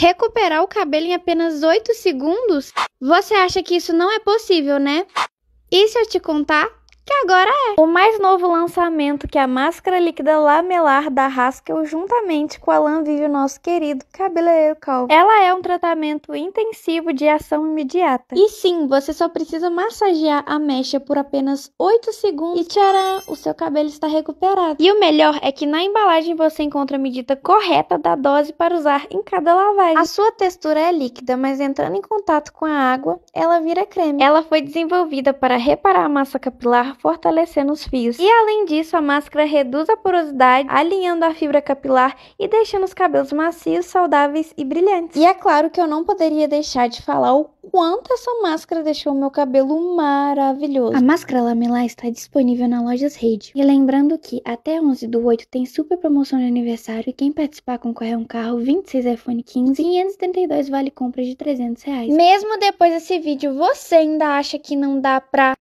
Recuperar o cabelo em apenas 8 segundos? Você acha que isso não é possível, né? E se eu te contar que agora é o mais novo lançamento que a máscara líquida lamelar da Haskell juntamente com a Alan Vive, nosso querido cabeleireiro calvo. Ela é um tratamento intensivo de ação imediata. E sim, você só precisa massagear a mecha por apenas 8 segundos e tcharam, o seu cabelo está recuperado. E o melhor é que na embalagem você encontra a medida correta da dose para usar em cada lavagem. A sua textura é líquida, mas entrando em contato com a água, ela vira creme. Ela foi desenvolvida para reparar a massa capilar fortalecendo os fios. E além disso, a máscara reduz a porosidade, alinhando a fibra capilar e deixando os cabelos macios, saudáveis e brilhantes. E é claro que eu não poderia deixar de falar o quanto essa máscara deixou meu cabelo maravilhoso. A máscara lamelar está disponível na Lojas Rede. E lembrando que até 11 do 8 tem super promoção de aniversário e quem participar concorre a um carro 26 iPhone 15 572 vale compra de 300 reais. Mesmo depois desse vídeo, você ainda acha que não dá pra